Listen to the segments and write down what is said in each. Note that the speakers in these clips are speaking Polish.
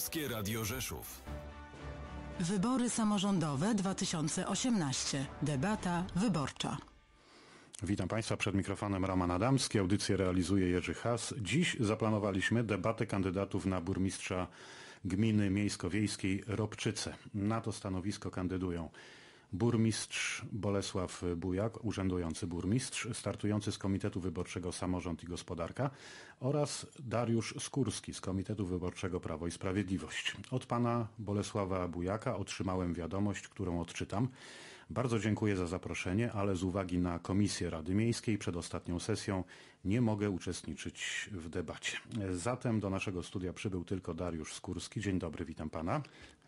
Polskie Radio Rzeszów. Wybory samorządowe 2018. Debata wyborcza. Witam Państwa przed mikrofonem Roman Adamski. Audycję realizuje Jerzy Has. Dziś zaplanowaliśmy debatę kandydatów na burmistrza gminy miejsko-wiejskiej Robczyce. Na to stanowisko kandydują Burmistrz Bolesław Bujak, urzędujący burmistrz, startujący z Komitetu Wyborczego Samorząd i Gospodarka oraz Dariusz Skórski z Komitetu Wyborczego Prawo i Sprawiedliwość. Od pana Bolesława Bujaka otrzymałem wiadomość, którą odczytam. Bardzo dziękuję za zaproszenie, ale z uwagi na Komisję Rady Miejskiej przed ostatnią sesją nie mogę uczestniczyć w debacie. Zatem do naszego studia przybył tylko Dariusz Skórski. Dzień dobry, witam pana.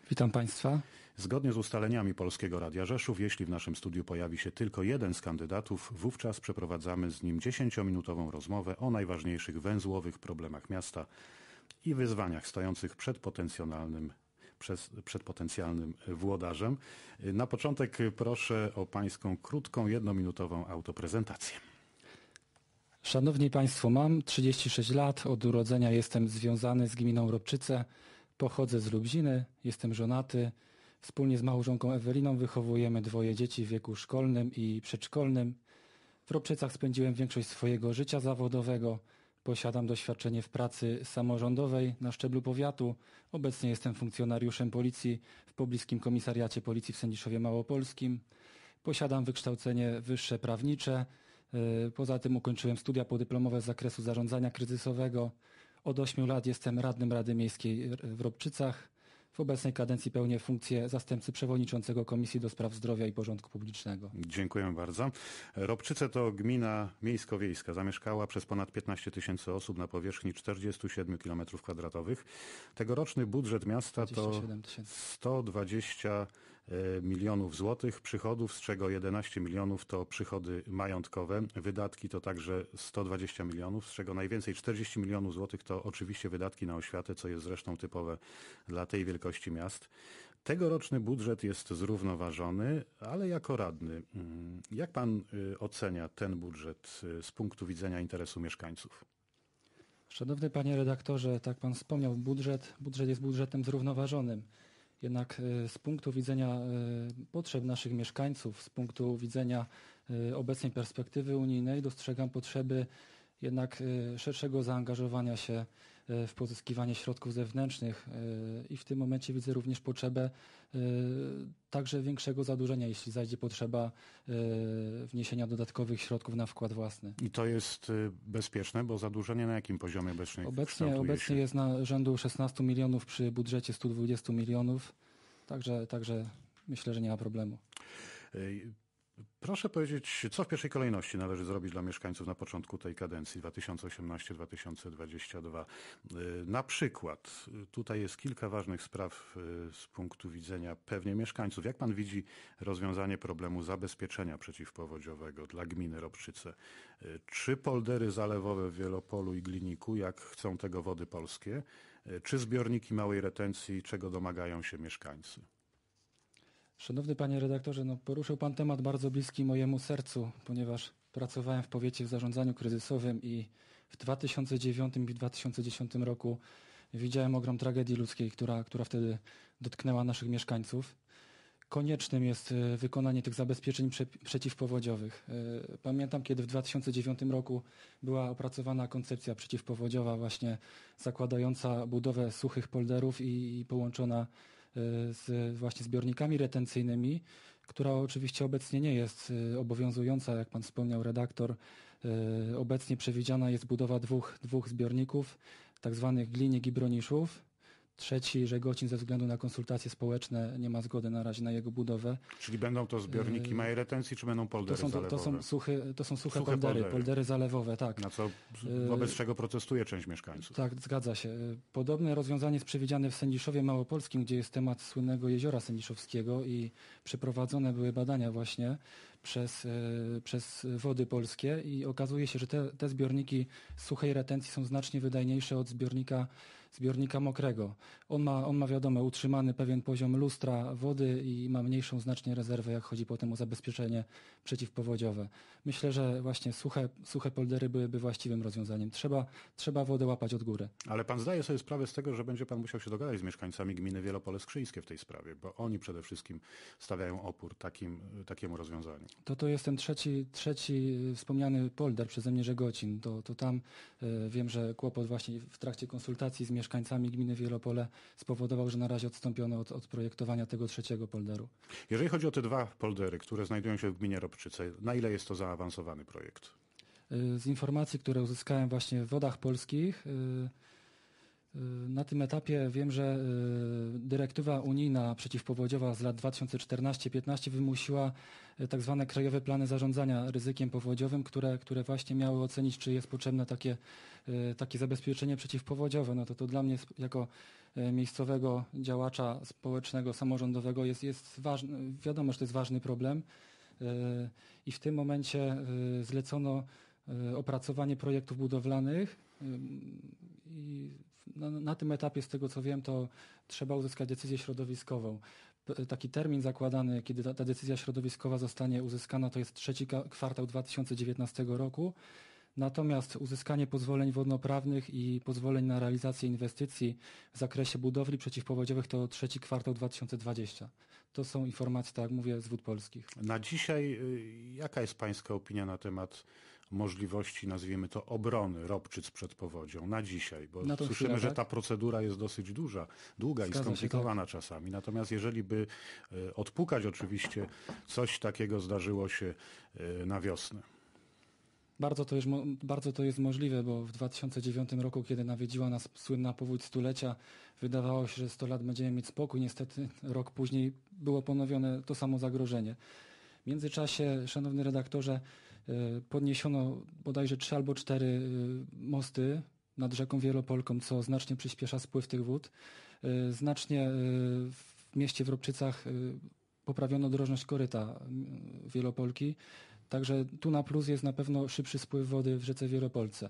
Witam państwa. Zgodnie z ustaleniami Polskiego Radia Rzeszów, jeśli w naszym studiu pojawi się tylko jeden z kandydatów, wówczas przeprowadzamy z nim 10-minutową rozmowę o najważniejszych węzłowych problemach miasta i wyzwaniach stojących przed potencjalnym przez, przed potencjalnym włodarzem. Na początek proszę o Pańską krótką, jednominutową autoprezentację. Szanowni Państwo, mam 36 lat, od urodzenia jestem związany z gminą Robczyce, pochodzę z Lubziny, jestem żonaty, Wspólnie z małżonką Eweliną wychowujemy dwoje dzieci w wieku szkolnym i przedszkolnym. W Robczycach spędziłem większość swojego życia zawodowego. Posiadam doświadczenie w pracy samorządowej na szczeblu powiatu. Obecnie jestem funkcjonariuszem policji w pobliskim komisariacie policji w Sędziszowie Małopolskim. Posiadam wykształcenie wyższe prawnicze. Y, poza tym ukończyłem studia podyplomowe z zakresu zarządzania kryzysowego. Od ośmiu lat jestem radnym Rady Miejskiej w Robczycach. W obecnej kadencji pełnię funkcję zastępcy przewodniczącego Komisji do Spraw Zdrowia i Porządku Publicznego. Dziękuję bardzo. Robczyce to gmina miejsko-wiejska, zamieszkała przez ponad 15 tysięcy osób na powierzchni 47 km kwadratowych. Tegoroczny budżet miasta to 120 E, milionów złotych przychodów, z czego 11 milionów to przychody majątkowe. Wydatki to także 120 milionów, z czego najwięcej 40 milionów złotych to oczywiście wydatki na oświatę, co jest zresztą typowe dla tej wielkości miast. Tegoroczny budżet jest zrównoważony, ale jako radny, mm, jak pan y, ocenia ten budżet y, z punktu widzenia interesu mieszkańców? Szanowny panie redaktorze, tak pan wspomniał, budżet, budżet jest budżetem zrównoważonym. Jednak e, z punktu widzenia e, potrzeb naszych mieszkańców, z punktu widzenia e, obecnej perspektywy unijnej dostrzegam potrzeby jednak y, szerszego zaangażowania się y, w pozyskiwanie środków zewnętrznych y, i w tym momencie widzę również potrzebę także większego zadłużenia, jeśli zajdzie potrzeba wniesienia dodatkowych środków na wkład własny. I to jest bezpieczne, bo zadłużenie na jakim poziomie obecnie Obecnie, obecnie jest na rzędu 16 milionów przy budżecie 120 milionów, także, także myślę, że nie ma problemu. Proszę powiedzieć, co w pierwszej kolejności należy zrobić dla mieszkańców na początku tej kadencji 2018-2022. Y, na przykład, y, tutaj jest kilka ważnych spraw y, z punktu widzenia pewnie mieszkańców. Jak pan widzi rozwiązanie problemu zabezpieczenia przeciwpowodziowego dla gminy Robczyce? Czy poldery zalewowe w Wielopolu i Gliniku, jak chcą tego wody polskie, czy zbiorniki małej retencji, czego domagają się mieszkańcy? Szanowny panie redaktorze, no poruszył pan temat bardzo bliski mojemu sercu, ponieważ pracowałem w powiecie w zarządzaniu kryzysowym i w 2009 i 2010 roku widziałem ogrom tragedii ludzkiej, która, która wtedy dotknęła naszych mieszkańców. Koniecznym jest e, wykonanie tych zabezpieczeń przeciwpowodziowych. E, pamiętam, kiedy w 2009 roku była opracowana koncepcja przeciwpowodziowa, właśnie zakładająca budowę suchych polderów i połączona z właśnie zbiornikami retencyjnymi, która oczywiście obecnie nie jest y, obowiązująca, jak pan wspomniał redaktor. Y, obecnie przewidziana jest budowa dwóch, dwóch zbiorników, tak zwanych gliniek i broniszów Trzeci, Żegocin ze względu na konsultacje społeczne nie ma zgody na razie na jego budowę. Czyli będą to zbiorniki yy, małej retencji, czy będą poldery to są, zalewowe? To są, suche, to są suche, suche poldery, poldery, poldery, zalewowe, tak. Na co, yy, wobec czego protestuje część mieszkańców. Tak, zgadza się. Yy, podobne rozwiązanie jest przewidziane w Sędziszowie Małopolskim, gdzie jest temat słynnego jeziora sędziszowskiego i przeprowadzone były badania właśnie przez, przez wody polskie i okazuje się, że te, te zbiorniki suchej retencji są znacznie wydajniejsze od zbiornika zbiornika mokrego. On ma, on ma wiadomo utrzymany pewien poziom lustra wody i ma mniejszą znacznie rezerwę, jak chodzi potem o zabezpieczenie przeciwpowodziowe. Myślę, że właśnie suche, suche poldery byłyby właściwym rozwiązaniem. Trzeba, trzeba wodę łapać od góry. Ale pan zdaje sobie sprawę z tego, że będzie pan musiał się dogadać z mieszkańcami gminy Wielopole Skrzyńskie w tej sprawie, bo oni przede wszystkim stawiają opór takim, takiemu rozwiązaniu. To to jest ten trzeci, trzeci y, wspomniany polder przeze mnie Żegocin. To, to tam y, wiem, że kłopot właśnie w trakcie konsultacji z mieszkańcami mieszkańcami gminy Wielopole spowodował, że na razie odstąpiono od, od projektowania tego trzeciego polderu. Jeżeli chodzi o te dwa poldery, które znajdują się w gminie Robczyce, na ile jest to zaawansowany projekt? Y, z informacji, które uzyskałem właśnie w Wodach Polskich, y, Y, na tym etapie wiem, że y, dyrektywa unijna przeciwpowodziowa z lat 2014-15 wymusiła y, tak zwane krajowe plany zarządzania ryzykiem powodziowym, które, które właśnie miały ocenić, czy jest potrzebne takie, takie zabezpieczenie przeciwpowodziowe. No to, to dla mnie jako miejscowego działacza społecznego, samorządowego jest, jest ważny, wiadomo, że to jest ważny problem i w tym momencie zlecono opracowanie projektów budowlanych i na, na, tym etapie, z tego co wiem, to trzeba uzyskać decyzję środowiskową. Taki termin zakładany, kiedy ta, ta decyzja środowiskowa zostanie uzyskana, to jest trzeci kwartał 2019 roku. Natomiast uzyskanie pozwoleń wodnoprawnych i pozwoleń na realizację inwestycji w zakresie budowli przeciwpowodziowych to trzeci kwartał 2020. To są informacje, tak jak mówię, z wód polskich. Na dzisiaj y, jaka jest Pańska opinia na temat możliwości, nazwijmy to, obrony Robczyc przed powodzią na dzisiaj, bo na słyszymy, chwilę, tak? że ta procedura jest dosyć duża, długa Zgadza i tak. skomplikowana się, czasami. Natomiast jeżeli by e, odpukać oczywiście, coś takiego zdarzyło się e, na wiosnę. Bardzo to, jest, bardzo to jest możliwe, bo w 2009 roku, kiedy nawiedziła nas słynna powódź stulecia, wydawało się, że 100 lat będziemy mieć spokój. Niestety rok później było ponowione to samo zagrożenie. W międzyczasie, szanowny redaktorze, e, podniesiono bodajże trzy albo cztery e, mosty nad rzeką Wielopolką, co znacznie przyspiesza spływ tych wód. E, znacznie w mieście w Robczycach poprawiono drożność koryta Wielopolki, także tu na plus jest na pewno szybszy spływ wody w rzece Wielopolce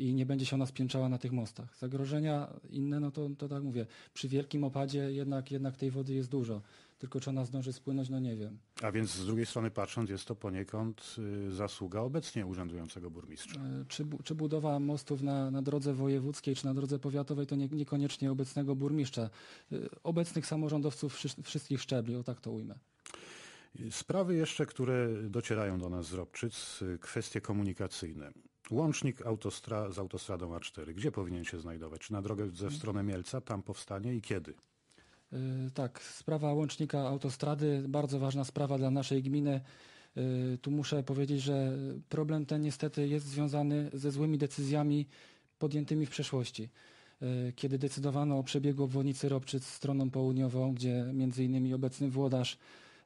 i nie będzie się ona spięczała na tych mostach. Zagrożenia inne, no to, to tak mówię, przy wielkim opadzie jednak, jednak tej wody jest dużo. Tylko czy ona zdąży spłynąć, no nie wiem. A więc z drugiej strony patrząc, jest to poniekąd y, zasługa obecnie urzędującego burmistrza. E, czy, czy budowa mostów na, na drodze wojewódzkiej czy na drodze powiatowej to nie, niekoniecznie obecnego burmistrza. Y, obecnych samorządowców wszystkich szczebli, o tak to ujmę. Sprawy jeszcze, które docierają do nas z Robczyc, y, kwestie komunikacyjne. Łącznik autostra z autostradą A4. Gdzie powinien się znajdować? Czy na drogę ze w mhm. stronę Mielca tam powstanie i kiedy? Yy, tak, sprawa łącznika autostrady, bardzo ważna sprawa dla naszej gminy. Yy, tu muszę powiedzieć, że problem ten niestety jest związany ze złymi decyzjami podjętymi w przeszłości. Yy, kiedy decydowano o przebiegu obwodnicy Robczyc stroną południową, gdzie m.in. obecny włodarz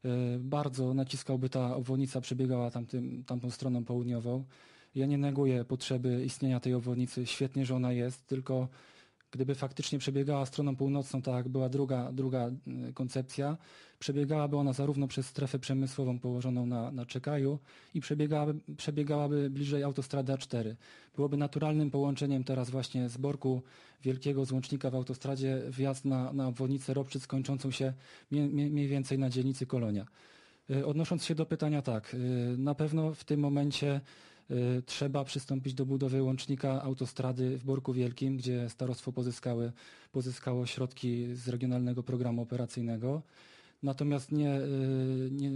y, bardzo naciskał, by ta obwodnica przebiegała tamtym, tamtą stroną południową. Ja nie neguję potrzeby istnienia tej obwodnicy, świetnie, że ona jest, tylko gdyby faktycznie przebiegała stroną północną, tak była druga, druga y, koncepcja, przebiegałaby ona zarówno przez strefę przemysłową położoną na, na Czekaju i przebiegałaby, przebiegałaby bliżej autostrady A4. Byłoby naturalnym połączeniem teraz właśnie z Borku Wielkiego Złącznika w autostradzie wjazd na, na obwodnicę Robczyc kończącą się mniej więcej na dzielnicy Kolonia. Y, odnosząc się do pytania tak, y, na pewno w tym momencie Y, trzeba przystąpić do budowy łącznika autostrady w Borku Wielkim, gdzie starostwo pozyskały, pozyskało środki z regionalnego programu operacyjnego. Natomiast nie, y, nie,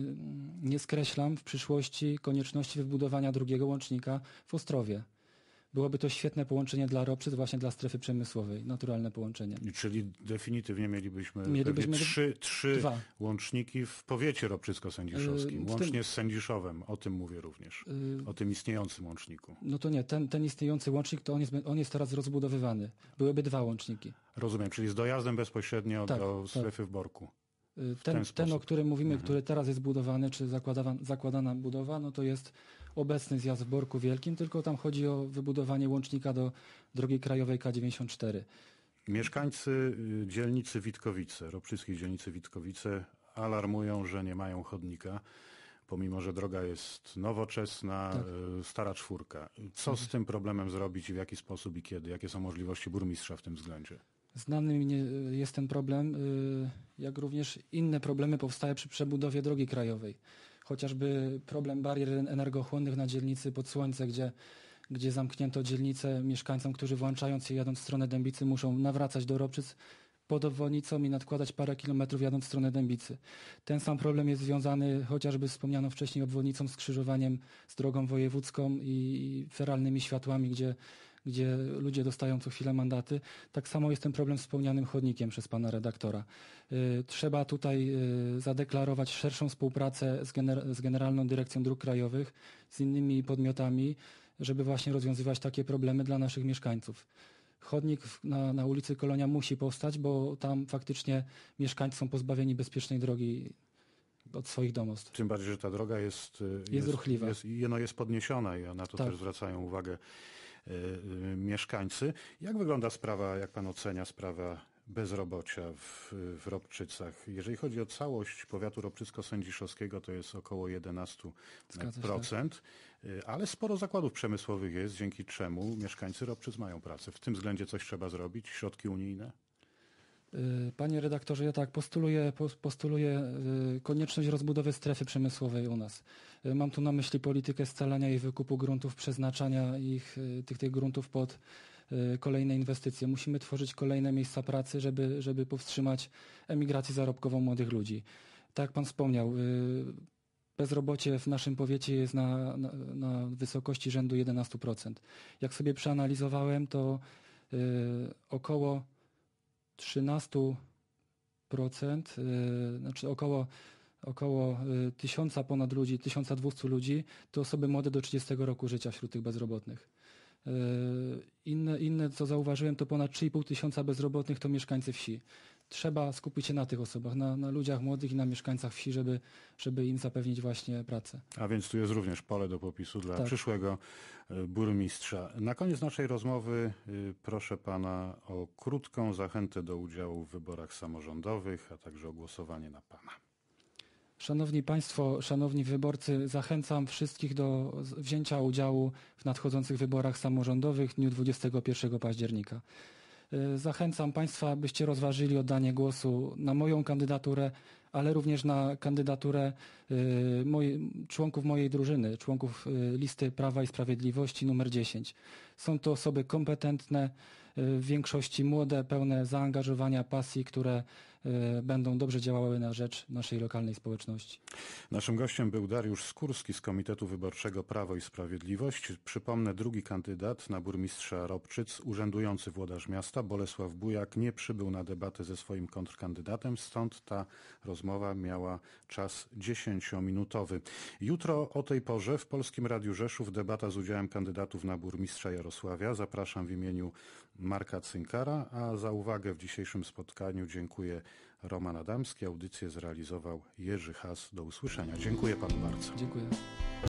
nie skreślam w przyszłości konieczności wybudowania drugiego łącznika w Ostrowie byłoby to świetne połączenie dla Ropszyd, właśnie dla strefy przemysłowej, naturalne połączenie. Czyli definitywnie mielibyśmy, mielibyśmy trzy, trzy dwa. łączniki w powiecie ropczysko-sędziszowskim, yy, łącznie tym... z Sędziszowem, o tym mówię również, yy... o tym istniejącym łączniku. No to nie, ten, ten istniejący łącznik, to on jest, on jest teraz rozbudowywany. Byłyby dwa łączniki. Rozumiem, czyli z dojazdem bezpośrednio tak, do tak. strefy tak. w Borku. Ten, ten, o którym mówimy, mhm. który teraz jest budowany, czy zakładana budowa, no to jest obecny zjazd w Borku Wielkim, tylko tam chodzi o wybudowanie łącznika do drogi krajowej K94. Mieszkańcy y, dzielnicy Witkowice, Ropczyskiej dzielnicy Witkowice alarmują, że nie mają chodnika, pomimo że droga jest nowoczesna, tak. Y, stara czwórka. Co z mhm. tym problemem zrobić i w jaki sposób i kiedy? Jakie są możliwości burmistrza w tym względzie? Znany mi y, jest ten problem jak również inne problemy powstaje przy przebudowie drogi krajowej. Chociażby problem barier energochłonnych na dzielnicy pod słońce, gdzie, gdzie zamknięto dzielnicę mieszkańcom, którzy włączając się jadąc w stronę Dębicy muszą nawracać do Ropczyc pod obwodnicą i nadkładać parę kilometrów jadąc w stronę Dębicy. Ten sam problem jest związany chociażby wspomnianą wcześniej obwodnicą skrzyżowaniem z drogą wojewódzką i feralnymi światłami, gdzie gdzie ludzie dostają co chwilę mandaty. Tak samo jest ten problem z spełnianym chodnikiem przez pana redaktora. Y, trzeba tutaj y, zadeklarować szerszą współpracę z, gener z Generalną Dyrekcją Dróg Krajowych, z innymi podmiotami, żeby właśnie rozwiązywać takie problemy dla naszych mieszkańców chodnik na, na, ulicy Kolonia musi powstać, bo tam faktycznie mieszkańcy są pozbawieni bezpiecznej drogi od swoich domostw. Tym bardziej, że ta droga jest, y, jest, jest ruchliwa. Jest, jest podniesiona i na to tak. też zwracają uwagę E, mieszkańcy. Jak wygląda sprawa, jak pan ocenia sprawa bezrobocia w, w Robczycach? Jeżeli chodzi o całość powiatu robczycko-sędziszowskiego, to jest około 11%, procent, e, ale sporo zakładów przemysłowych jest, dzięki czemu mieszkańcy Robczyc mają pracę. W tym względzie coś trzeba zrobić, środki unijne? Y, panie redaktorze, ja tak postuluję, postuluję y, konieczność rozbudowy strefy przemysłowej u nas. Y, mam tu na myśli politykę scalania i wykupu gruntów, przeznaczania ich, tych, tych gruntów pod kolejne inwestycje. Musimy tworzyć kolejne miejsca pracy, żeby, żeby powstrzymać emigrację zarobkową młodych ludzi. Tak jak pan wspomniał, Bezrobocie w naszym powiecie jest na, na, na, wysokości rzędu 11%. Jak sobie przeanalizowałem, to około 13%, y, znaczy około około 1000 y, ponad ludzi, 1200 ludzi to osoby młode do 30 roku życia wśród tych bezrobotnych. Y, inne, inne co zauważyłem, to ponad 3,5 tysiąca bezrobotnych to mieszkańcy wsi trzeba skupić się na tych osobach, na, na ludziach młodych i na mieszkańcach wsi, żeby, żeby im zapewnić właśnie pracę. A więc tu jest również pole do popisu dla tak. przyszłego y, burmistrza. Na koniec naszej rozmowy y, proszę pana o krótką zachętę do udziału w wyborach samorządowych, a także o głosowanie na pana. Szanowni Państwo, szanowni wyborcy, zachęcam wszystkich do wzięcia udziału w nadchodzących wyborach samorządowych w dniu 21 października. Y, zachęcam Państwa, abyście rozważyli oddanie głosu na moją kandydaturę, ale również na kandydaturę y, członków mojej drużyny, członków y, listy Prawa i Sprawiedliwości numer 10. Są to osoby kompetentne, Y, w większości młode, pełne zaangażowania, pasji, które y, będą dobrze działały na rzecz naszej lokalnej społeczności. Naszym gościem był Dariusz Skórski z Komitetu Wyborczego Prawo i Sprawiedliwość. Przypomnę, drugi kandydat na burmistrza Robczyc, urzędujący włodarz miasta Bolesław Bujak nie przybył na debatę ze swoim kontrkandydatem, stąd ta rozmowa miała czas dziesięciominutowy. Jutro o tej porze w Polskim Radiu Rzeszów debata z udziałem kandydatów na burmistrza Jarosławia. Zapraszam w imieniu Marka Cynkara, a za uwagę w dzisiejszym spotkaniu dziękuję Roman Adamski. Audycję zrealizował Jerzy Has. Do usłyszenia. Dziękuję panu bardzo. Dziękuję.